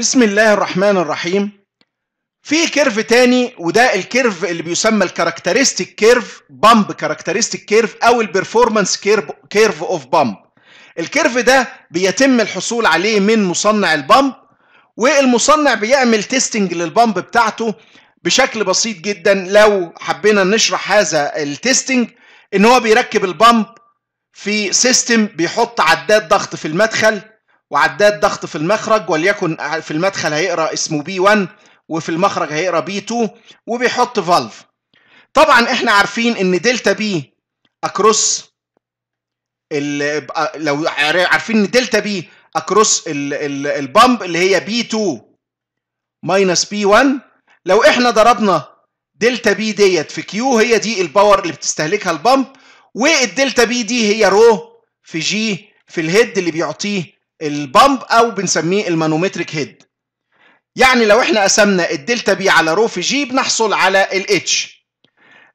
بسم الله الرحمن الرحيم في كيرف تاني وده الكيرف اللي بيسمى الكاركترستيك كيرف بامب كاركترستيك كيرف او البرفورمانس كيرف كيرف اوف بامب الكيرف ده بيتم الحصول عليه من مصنع البامب والمصنع بيعمل تيستنج للبامب بتاعته بشكل بسيط جدا لو حبينا نشرح هذا التيستنج ان هو بيركب البامب في سيستم بيحط عداد ضغط في المدخل وعداد ضغط في المخرج وليكن في المدخل هيقرا اسمه بي 1 وفي المخرج هيقرا بي 2 وبيحط فالف طبعا احنا عارفين ان دلتا بي اكروس لو عارفين ان دلتا بي اكروس البامب اللي هي بي 2 ماينس بي 1 لو احنا ضربنا دلتا بي ديت في كيو هي دي الباور اللي بتستهلكها البامب والدلتا بي دي هي رو في جي في الهيد اللي بيعطيه البامب او بنسميه المانومتريك هيد يعني لو احنا قسمنا الدلتا بي على رو في جي بنحصل على الاتش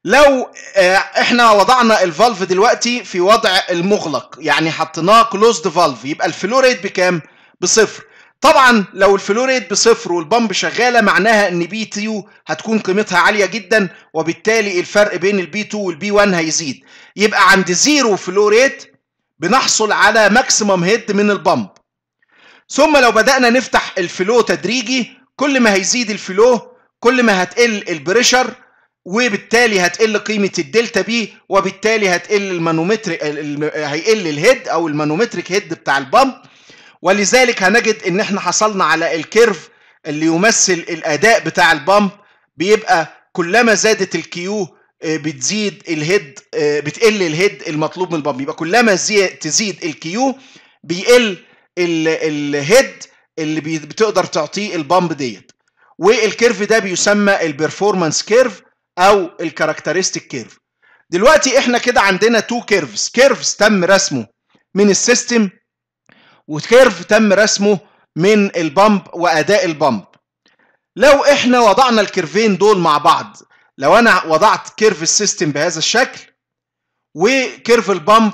لو آه، احنا وضعنا الفالف دلوقتي في وضع المغلق يعني حطيناه كلوزد فالف يبقى الفلو ريت بكام بصفر طبعا لو الفلو ريت بصفر والبامب شغاله معناها ان بي 2 هتكون قيمتها عاليه جدا وبالتالي الفرق بين البي 2 والبي 1 هيزيد يبقى عند زيرو فلو ريت بنحصل على ماكسيمم هيد من البامب ثم لو بدأنا نفتح الفلو تدريجي كل ما هيزيد الفلو كل ما هتقل البريشر وبالتالي هتقل قيمة الدلتا بي وبالتالي هتقل المانومتر هيقل الهيد أو المانومتريك هيد بتاع البامب ولذلك هنجد إن إحنا حصلنا على الكيرف اللي يمثل الأداء بتاع البامب بيبقى كلما زادت الكيو آه، بتزيد الهيد آه، بتقل الهيد المطلوب من البامب يبقى كلما تزيد الكيو بيقل الهيد اللي بتقدر تعطيه البامب ديت والكيرف ده بيسمى البرفورمانس كيرف او الكاركترستيك كيرف دلوقتي احنا كده عندنا تو كيرفز كيرفز تم رسمه من السيستم وكيرف تم رسمه من البامب واداء البامب لو احنا وضعنا الكيرفين دول مع بعض لو انا وضعت كيرف السيستم بهذا الشكل وكيرف البامب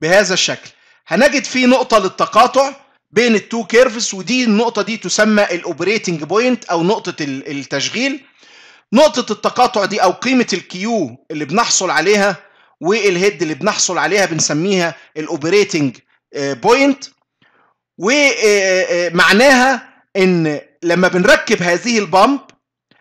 بهذا الشكل هنجد فيه نقطة للتقاطع بين التو كيرفز ودي النقطة دي تسمى الاوبريتنج بوينت أو نقطة التشغيل نقطة التقاطع دي أو قيمة الكيو اللي بنحصل عليها والهيد اللي بنحصل عليها بنسميها الاوبريتنج بوينت ومعناها ان لما بنركب هذه البامب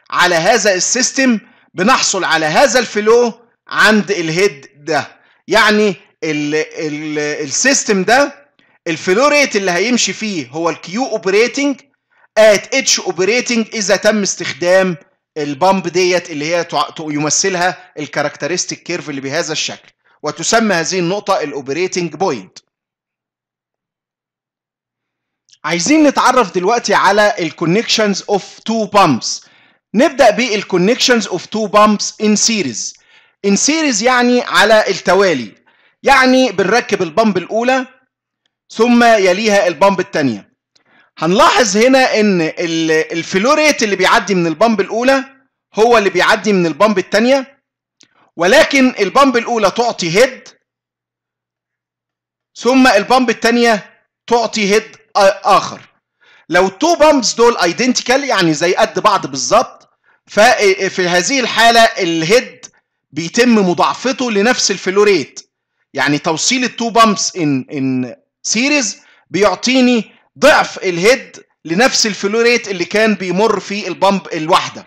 على هذا السيستم بنحصل على هذا الفلو عند الهيد ده يعني السيستم ده الفلو ريت اللي هيمشي فيه هو الكيو اوبريتنج ات اتش اوبريتنج اذا تم استخدام البامب ديت اللي هي يمثلها الكاركترستيك كيرف اللي بهذا الشكل وتسمى هذه النقطه الاوبريتنج بوينت عايزين نتعرف دلوقتي على الكونكشنز اوف تو بامبس نبدا بالكونكشنز اوف تو بامبس ان سيريز ان سيريز يعني على التوالي يعني بنركب البامب الاولى ثم يليها البامب الثانيه هنلاحظ هنا ان الفلوريت اللي بيعدي من البامب الاولى هو اللي بيعدي من البامب الثانيه ولكن البامب الاولى تعطي هيد ثم البامب الثانيه تعطي هيد اخر لو التو بامبس دول ايدنتيكال يعني زي قد بعض بالظبط ففي هذه الحاله الهيد بيتم مضاعفته لنفس الفلوريت يعني توصيل التو بامبس ان ان سيريز بيعطيني ضعف الهيد لنفس الفلو ريت اللي كان بيمر في البامب الواحده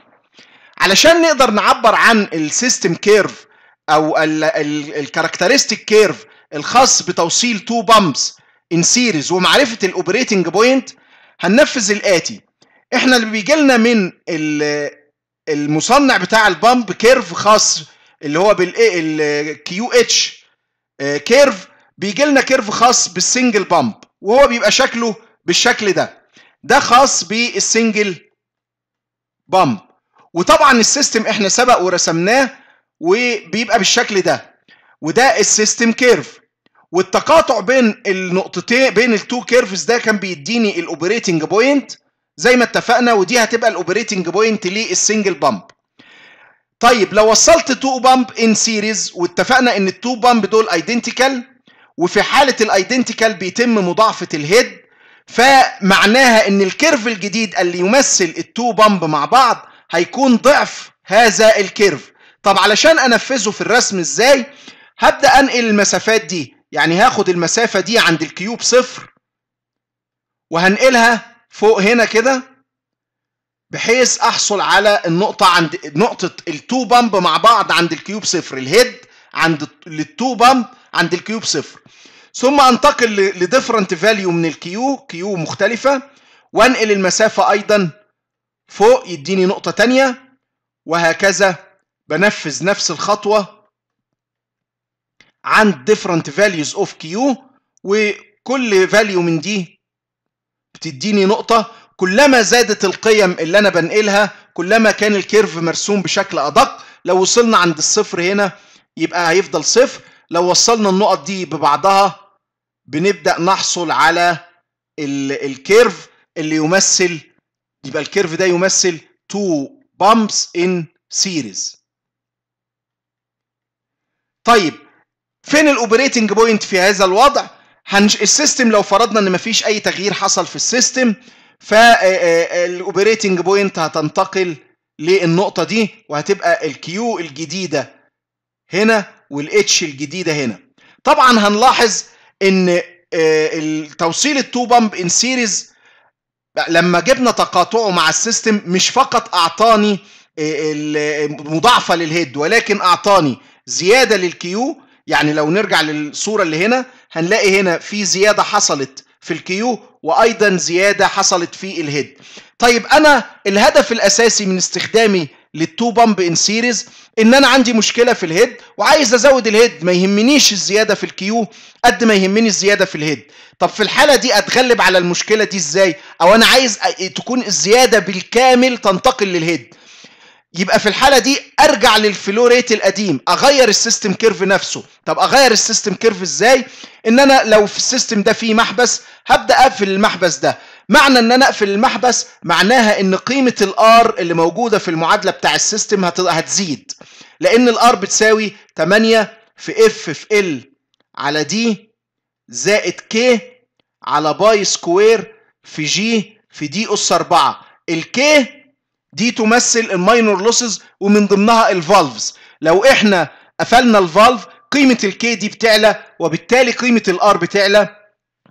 علشان نقدر نعبر عن السيستم كيرف او الكاركترستيك كيرف الخاص بتوصيل تو بامبس ان سيريز ومعرفه الاوبريتنج بوينت هننفذ الاتي احنا اللي بيجي لنا من المصنع بتاع البامب كيرف خاص اللي هو بالكيو اتش آه، كيرف بيجي لنا كيرف خاص بالسنجل بامب وهو بيبقى شكله بالشكل ده ده خاص بالسنجل بامب وطبعا السيستم احنا سبق ورسمناه وبيبقى بالشكل ده وده السيستم كيرف والتقاطع بين النقطتين بين التو كيرفز ده كان بيديني الاوبريتنج بوينت زي ما اتفقنا ودي هتبقى الاوبريتنج بوينت للسنجل بامب طيب لو وصلت تو بامب ان سيريز واتفقنا ان التو بامب دول ايدنتيكال وفي حاله الايدنتيكال بيتم مضاعفه الهيد فمعناها ان الكيرف الجديد اللي يمثل التو بامب مع بعض هيكون ضعف هذا الكيرف طب علشان انفذه في الرسم ازاي هبدا انقل المسافات دي يعني هاخد المسافه دي عند الكيوب صفر وهنقلها فوق هنا كده بحيث احصل على النقطه عند نقطه التو بامب مع بعض عند الكيوب صفر الهيد عند التو بامب عند الكيوب صفر ثم انتقل لديفرنت فاليو من الكيو كيو مختلفه وانقل المسافه ايضا فوق يديني نقطه ثانيه وهكذا بنفذ نفس الخطوه عند different values of q وكل value من دي بتديني نقطه كلما زادت القيم اللي انا بنقلها كلما كان الكيرف مرسوم بشكل ادق لو وصلنا عند الصفر هنا يبقى هيفضل صفر لو وصلنا النقط دي ببعضها بنبدا نحصل على الكيرف اللي يمثل يبقى الكيرف ده يمثل تو بامبس ان سيريز طيب فين الاوبريتنج بوينت في هذا الوضع هنش... السيستم لو فرضنا ان مفيش اي تغيير حصل في السيستم فالاوبريتنج آه، آه، بوينت هتنتقل للنقطة دي وهتبقى الكيو الجديدة هنا والاتش الجديدة هنا طبعا هنلاحظ ان التوصيل التو بامب ان سيريز لما جبنا تقاطعه مع السيستم مش فقط اعطاني آه، مضاعفة للهيد ولكن اعطاني زيادة للكيو يعني لو نرجع للصورة اللي هنا هنلاقي هنا في زيادة حصلت في الكيو وايضا زياده حصلت في الهيد طيب انا الهدف الاساسي من استخدامي للتو بامب ان سيريز ان انا عندي مشكله في الهيد وعايز ازود الهيد ما يهمنيش الزياده في الكيو قد ما يهمني الزياده في الهيد طب في الحاله دي اتغلب على المشكله دي ازاي او انا عايز تكون الزياده بالكامل تنتقل للهيد يبقى في الحاله دي ارجع للفلو ريت القديم اغير السيستم كيرف نفسه طب اغير السيستم كيرف ازاي ان انا لو في السيستم ده فيه محبس هبدا اقفل المحبس ده معنى ان انا اقفل المحبس معناها ان قيمه الار اللي موجوده في المعادله بتاع السيستم هتزيد لان الار بتساوي 8 في اف في ال على دي زائد كي على باي سكوير في جي في دي اس 4 الكي دي تمثل الماينور لوسز ومن ضمنها الفالفز لو احنا قفلنا الفالف قيمه الكي دي بتعلى وبالتالي قيمه الار بتعلى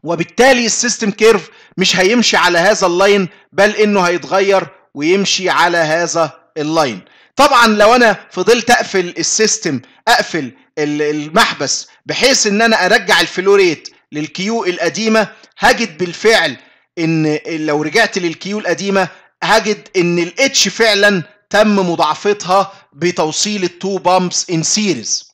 وبالتالي السيستم كيرف مش هيمشي على هذا اللاين بل انه هيتغير ويمشي على هذا اللاين طبعا لو انا فضلت اقفل السيستم اقفل المحبس بحيث ان انا ارجع الفلوريت للكيو القديمه هجد بالفعل ان لو رجعت للكيو القديمه هجد ان الاتش فعلا تم مضاعفتها بتوصيل التو بامبس ان سيريز